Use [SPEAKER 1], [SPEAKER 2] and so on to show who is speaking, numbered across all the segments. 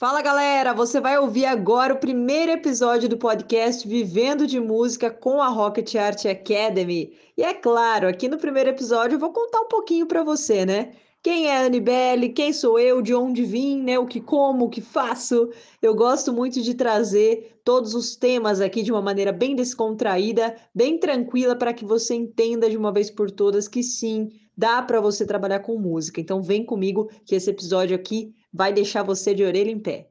[SPEAKER 1] Fala galera, você vai ouvir agora o primeiro episódio do podcast Vivendo de Música com a Rocket Art Academy. E é claro, aqui no primeiro episódio eu vou contar um pouquinho para você, né? Quem é a Anibelle? Quem sou eu? De onde vim? Né? O que como? O que faço? Eu gosto muito de trazer todos os temas aqui de uma maneira bem descontraída, bem tranquila, para que você entenda de uma vez por todas que sim, dá para você trabalhar com música. Então vem comigo que esse episódio aqui vai deixar você de orelha em pé.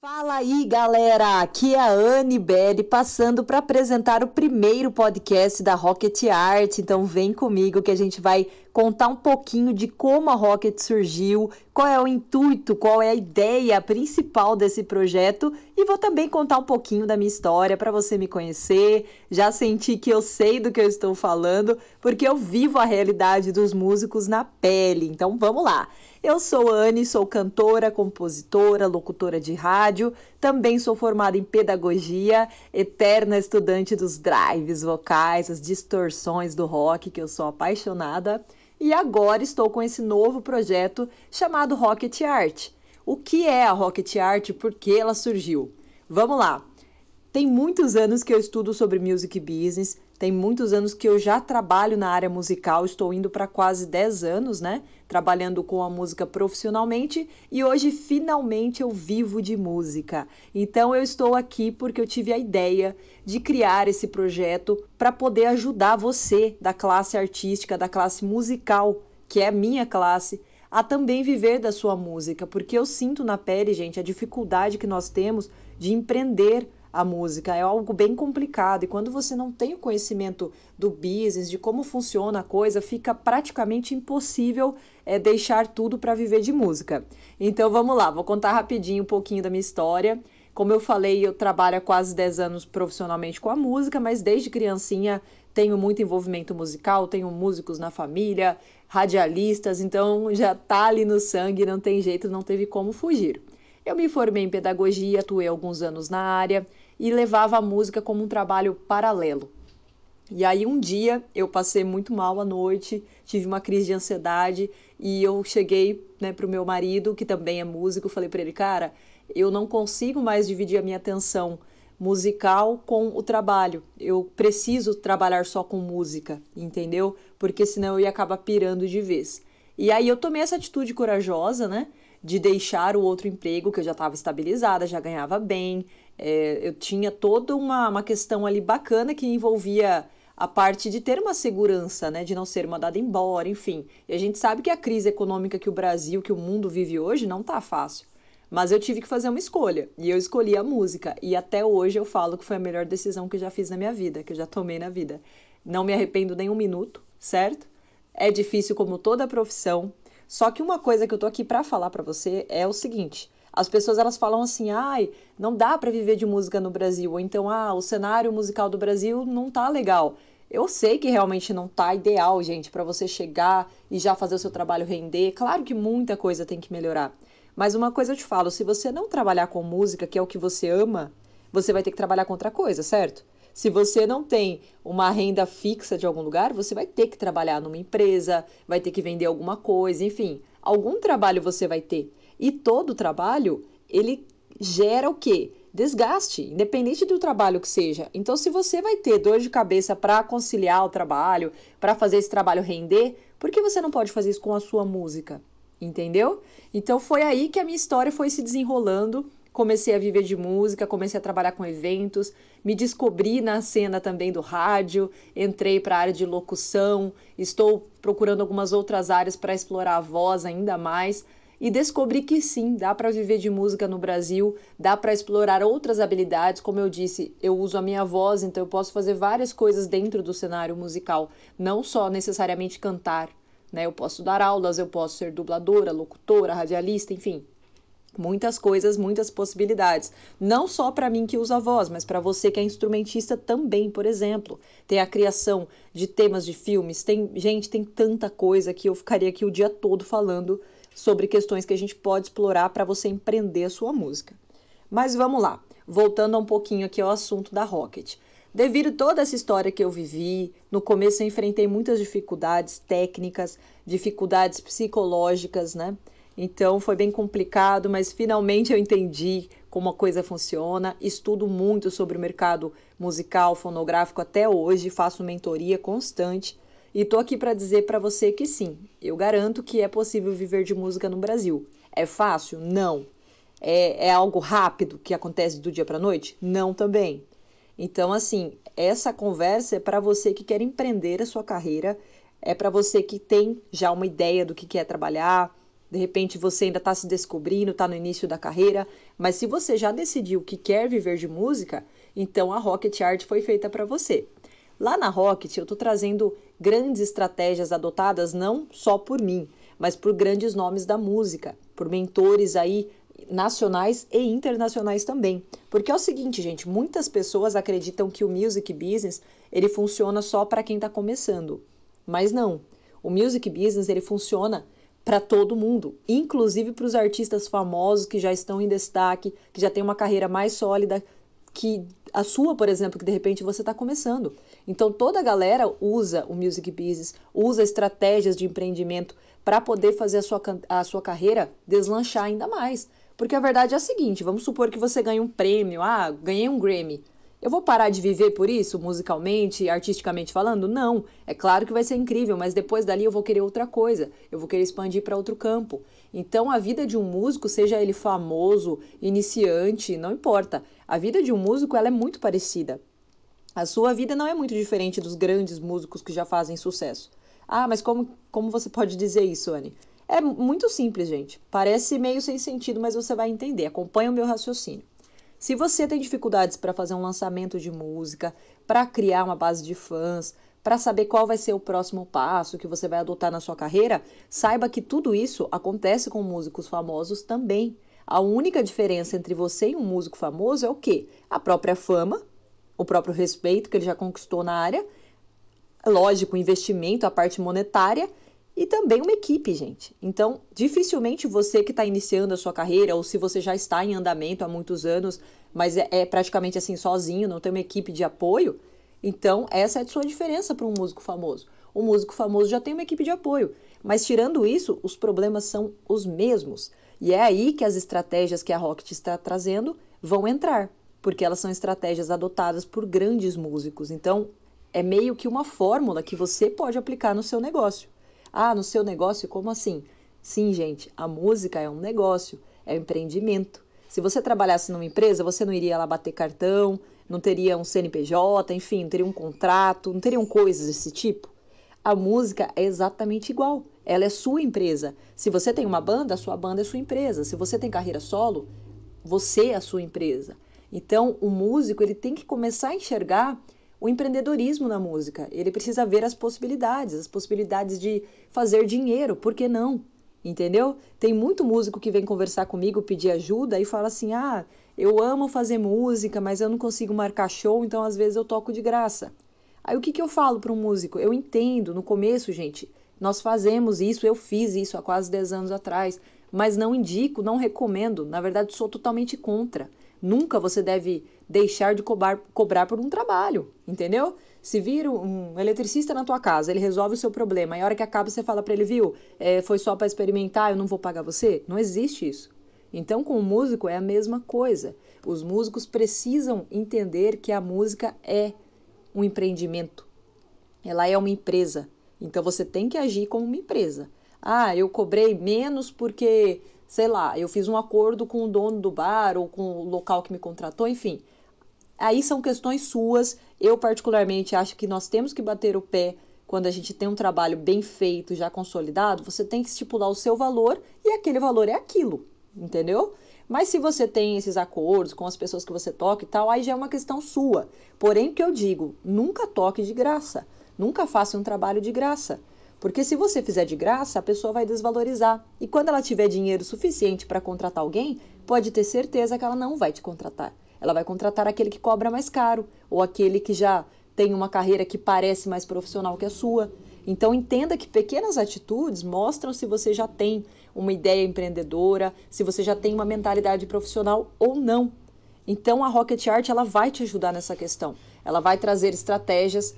[SPEAKER 1] Fala aí, galera! Aqui é a Anne Belli passando para apresentar o primeiro podcast da Rocket Art. Então vem comigo que a gente vai contar um pouquinho de como a Rocket surgiu, qual é o intuito, qual é a ideia principal desse projeto e vou também contar um pouquinho da minha história para você me conhecer, já sentir que eu sei do que eu estou falando, porque eu vivo a realidade dos músicos na pele. Então vamos lá. Eu sou Anne, sou cantora, compositora, locutora de rádio, também sou formada em pedagogia, eterna estudante dos drives vocais, as distorções do rock, que eu sou apaixonada e agora estou com esse novo projeto chamado Rocket Art. O que é a Rocket Art e por que ela surgiu? Vamos lá! Tem muitos anos que eu estudo sobre music business, tem muitos anos que eu já trabalho na área musical, estou indo para quase 10 anos, né? Trabalhando com a música profissionalmente e hoje finalmente eu vivo de música. Então eu estou aqui porque eu tive a ideia de criar esse projeto para poder ajudar você da classe artística, da classe musical, que é a minha classe, a também viver da sua música, porque eu sinto na pele, gente, a dificuldade que nós temos de empreender a música. É algo bem complicado e quando você não tem o conhecimento do business, de como funciona a coisa, fica praticamente impossível é, deixar tudo para viver de música. Então vamos lá, vou contar rapidinho um pouquinho da minha história. Como eu falei, eu trabalho há quase 10 anos profissionalmente com a música, mas desde criancinha tenho muito envolvimento musical, tenho músicos na família, radialistas, então já tá ali no sangue, não tem jeito, não teve como fugir. Eu me formei em pedagogia, atuei alguns anos na área e levava a música como um trabalho paralelo. E aí um dia eu passei muito mal à noite, tive uma crise de ansiedade e eu cheguei né, para o meu marido, que também é músico, falei para ele, cara, eu não consigo mais dividir a minha atenção musical com o trabalho. Eu preciso trabalhar só com música, entendeu? Porque senão eu ia acabar pirando de vez. E aí eu tomei essa atitude corajosa, né? de deixar o outro emprego, que eu já estava estabilizada, já ganhava bem, é, eu tinha toda uma, uma questão ali bacana que envolvia a parte de ter uma segurança, né, de não ser mandada embora, enfim. E a gente sabe que a crise econômica que o Brasil, que o mundo vive hoje, não tá fácil. Mas eu tive que fazer uma escolha e eu escolhi a música. E até hoje eu falo que foi a melhor decisão que eu já fiz na minha vida, que eu já tomei na vida. Não me arrependo nem um minuto, certo? É difícil como toda profissão, só que uma coisa que eu tô aqui para falar para você é o seguinte: as pessoas elas falam assim, ai, não dá para viver de música no Brasil, ou então, ah, o cenário musical do Brasil não tá legal. Eu sei que realmente não tá ideal, gente, para você chegar e já fazer o seu trabalho render. Claro que muita coisa tem que melhorar. Mas uma coisa eu te falo, se você não trabalhar com música, que é o que você ama, você vai ter que trabalhar com outra coisa, certo? Se você não tem uma renda fixa de algum lugar, você vai ter que trabalhar numa empresa, vai ter que vender alguma coisa, enfim, algum trabalho você vai ter. E todo trabalho, ele gera o quê? Desgaste, independente do trabalho que seja. Então, se você vai ter dor de cabeça para conciliar o trabalho, para fazer esse trabalho render, por que você não pode fazer isso com a sua música? Entendeu? Então foi aí que a minha história foi se desenrolando comecei a viver de música, comecei a trabalhar com eventos, me descobri na cena também do rádio, entrei para a área de locução, estou procurando algumas outras áreas para explorar a voz ainda mais e descobri que sim, dá para viver de música no Brasil, dá para explorar outras habilidades, como eu disse, eu uso a minha voz, então eu posso fazer várias coisas dentro do cenário musical, não só necessariamente cantar, né? Eu posso dar aulas, eu posso ser dubladora, locutora, radialista, enfim, muitas coisas, muitas possibilidades. Não só para mim que usa voz, mas para você que é instrumentista também, por exemplo. Tem a criação de temas de filmes, tem, gente, tem tanta coisa que eu ficaria aqui o dia todo falando sobre questões que a gente pode explorar para você empreender a sua música. Mas vamos lá, voltando um pouquinho aqui ao assunto da Rocket. Devido a toda essa história que eu vivi, no começo eu enfrentei muitas dificuldades técnicas, dificuldades psicológicas, né? Então foi bem complicado, mas finalmente eu entendi como a coisa funciona. Estudo muito sobre o mercado musical, fonográfico até hoje, faço mentoria constante e tô aqui para dizer para você que sim, eu garanto que é possível viver de música no Brasil. É fácil? Não. É, é algo rápido que acontece do dia para noite? Não também. Então, assim, essa conversa é para você que quer empreender a sua carreira, é para você que tem já uma ideia do que quer trabalhar, de repente você ainda está se descobrindo, está no início da carreira, mas se você já decidiu que quer viver de música, então a Rocket Art foi feita para você. Lá na Rocket eu estou trazendo grandes estratégias adotadas não só por mim, mas por grandes nomes da música, por mentores aí nacionais e internacionais também. Porque é o seguinte, gente, muitas pessoas acreditam que o music business ele funciona só para quem está começando, mas não. O music business ele funciona para todo mundo, inclusive para os artistas famosos que já estão em destaque, que já têm uma carreira mais sólida que a sua, por exemplo, que de repente você está começando. Então toda a galera usa o music business, usa estratégias de empreendimento para poder fazer a sua, a sua carreira deslanchar ainda mais. Porque a verdade é a seguinte: vamos supor que você ganhe um prêmio, ah, ganhei um Grammy. Eu vou parar de viver por isso, musicalmente, artisticamente falando? Não. É claro que vai ser incrível, mas depois dali eu vou querer outra coisa. Eu vou querer expandir para outro campo. Então, a vida de um músico, seja ele famoso, iniciante, não importa. A vida de um músico ela é muito parecida. A sua vida não é muito diferente dos grandes músicos que já fazem sucesso. Ah, mas como, como você pode dizer isso, Anne? É muito simples, gente. Parece meio sem sentido, mas você vai entender. Acompanha o meu raciocínio. Se você tem dificuldades para fazer um lançamento de música, para criar uma base de fãs, para saber qual vai ser o próximo passo que você vai adotar na sua carreira, saiba que tudo isso acontece com músicos famosos também. A única diferença entre você e um músico famoso é o quê? A própria fama, o próprio respeito que ele já conquistou na área, lógico, investimento, a parte monetária e também uma equipe, gente. Então, dificilmente você que está iniciando a sua carreira, ou se você já está em andamento há muitos anos, mas é, é, praticamente assim sozinho, não tem uma equipe de apoio, então essa é a sua diferença para um músico famoso. O músico famoso já tem uma equipe de apoio, mas tirando isso, os problemas são os mesmos. E é aí que as estratégias que a Rocket está trazendo vão entrar, porque elas são estratégias adotadas por grandes músicos. Então, é meio que uma fórmula que você pode aplicar no seu negócio. Ah, no seu negócio, como assim? Sim, gente, a música é um negócio, é um empreendimento. Se você trabalhasse numa empresa, você não iria lá bater cartão, não teria um CNPJ, enfim, não teria um contrato, não teriam coisas desse tipo. A música é exatamente igual. Ela é sua empresa. Se você tem uma banda, a sua banda é sua empresa. Se você tem carreira solo, você é a sua empresa. Então, o músico ele tem que começar a enxergar o empreendedorismo na música. Ele precisa ver as possibilidades, as possibilidades de fazer dinheiro, por que não? Entendeu? Tem muito músico que vem conversar comigo, pedir ajuda e fala assim: "Ah, eu amo fazer música, mas eu não consigo marcar show, então às vezes eu toco de graça". Aí o que que eu falo para um músico? Eu entendo, no começo, gente, nós fazemos isso, eu fiz isso há quase 10 anos atrás, mas não indico, não recomendo, na verdade sou totalmente contra. Nunca você deve deixar de cobrar, cobrar por um trabalho, entendeu? Se vira um eletricista na tua casa, ele resolve o seu problema, e a hora que acaba você fala para ele, viu, é, foi só para experimentar, eu não vou pagar você. Não existe isso. Então, com o músico é a mesma coisa. Os músicos precisam entender que a música é um empreendimento, ela é uma empresa. Então, você tem que agir como uma empresa. Ah, eu cobrei menos porque sei lá, eu fiz um acordo com o dono do bar ou com o local que me contratou, enfim. Aí são questões suas. Eu, particularmente, acho que nós temos que bater o pé quando a gente tem um trabalho bem feito, já consolidado. Você tem que estipular o seu valor e aquele valor é aquilo, entendeu? Mas se você tem esses acordos com as pessoas que você toca e tal, aí já é uma questão sua. Porém, o que eu digo, nunca toque de graça. Nunca faça um trabalho de graça. Porque se você fizer de graça, a pessoa vai desvalorizar. E quando ela tiver dinheiro suficiente para contratar alguém, pode ter certeza que ela não vai te contratar. Ela vai contratar aquele que cobra mais caro ou aquele que já tem uma carreira que parece mais profissional que a sua. Então entenda que pequenas atitudes mostram se você já tem uma ideia empreendedora, se você já tem uma mentalidade profissional ou não. Então a Rocket Art ela vai te ajudar nessa questão. Ela vai trazer estratégias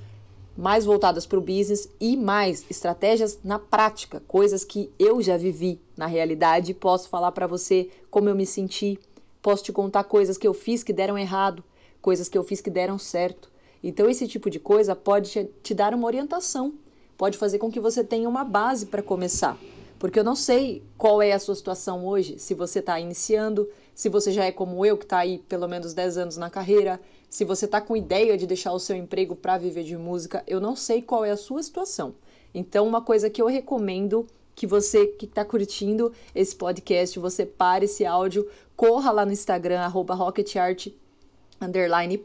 [SPEAKER 1] mais voltadas para o business e mais estratégias na prática, coisas que eu já vivi na realidade. Posso falar para você como eu me senti, posso te contar coisas que eu fiz que deram errado, coisas que eu fiz que deram certo. Então, esse tipo de coisa pode te dar uma orientação, pode fazer com que você tenha uma base para começar. Porque eu não sei qual é a sua situação hoje, se você está iniciando, se você já é como eu, que está aí pelo menos 10 anos na carreira, se você está com ideia de deixar o seu emprego para viver de música, eu não sei qual é a sua situação. Então, uma coisa que eu recomendo que você que está curtindo esse podcast, você pare esse áudio, corra lá no Instagram, arroba rocketart,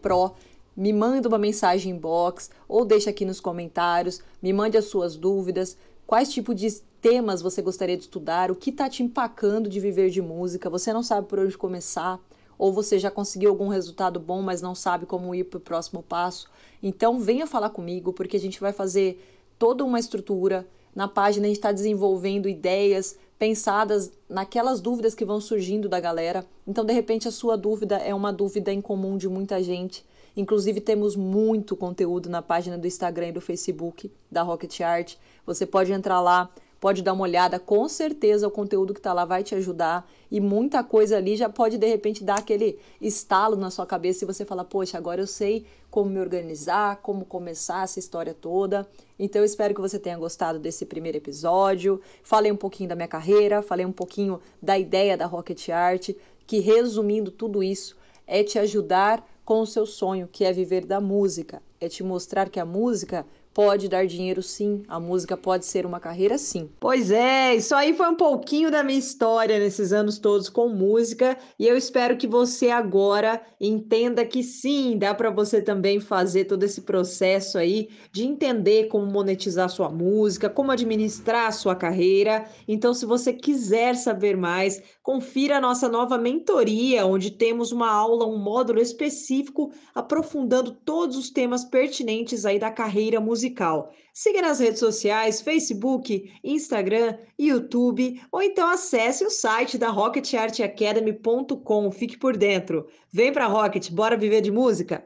[SPEAKER 1] pro, me manda uma mensagem inbox ou deixa aqui nos comentários, me mande as suas dúvidas, quais tipo de temas você gostaria de estudar, o que está te empacando de viver de música, você não sabe por onde começar, ou você já conseguiu algum resultado bom, mas não sabe como ir para o próximo passo. Então, venha falar comigo, porque a gente vai fazer toda uma estrutura. Na página, a gente está desenvolvendo ideias pensadas naquelas dúvidas que vão surgindo da galera. Então, de repente, a sua dúvida é uma dúvida em comum de muita gente. Inclusive, temos muito conteúdo na página do Instagram e do Facebook da Rocket Art. Você pode entrar lá, pode dar uma olhada, com certeza o conteúdo que está lá vai te ajudar e muita coisa ali já pode de repente dar aquele estalo na sua cabeça e você fala: "Poxa, agora eu sei como me organizar, como começar essa história toda". Então eu espero que você tenha gostado desse primeiro episódio. Falei um pouquinho da minha carreira, falei um pouquinho da ideia da Rocket Art, que resumindo tudo isso é te ajudar com o seu sonho, que é viver da música, é te mostrar que a música pode dar dinheiro sim, a música pode ser uma carreira sim. Pois é, isso aí foi um pouquinho da minha história nesses anos todos com música e eu espero que você agora entenda que sim, dá para você também fazer todo esse processo aí de entender como monetizar sua música, como administrar a sua carreira. Então, se você quiser saber mais, confira a nossa nova mentoria, onde temos uma aula, um módulo específico aprofundando todos os temas pertinentes aí da carreira musical musical. Siga nas redes sociais, Facebook, Instagram, YouTube, ou então acesse o site da RocketArtAcademy.com. Fique por dentro. Vem pra Rocket, bora viver de música?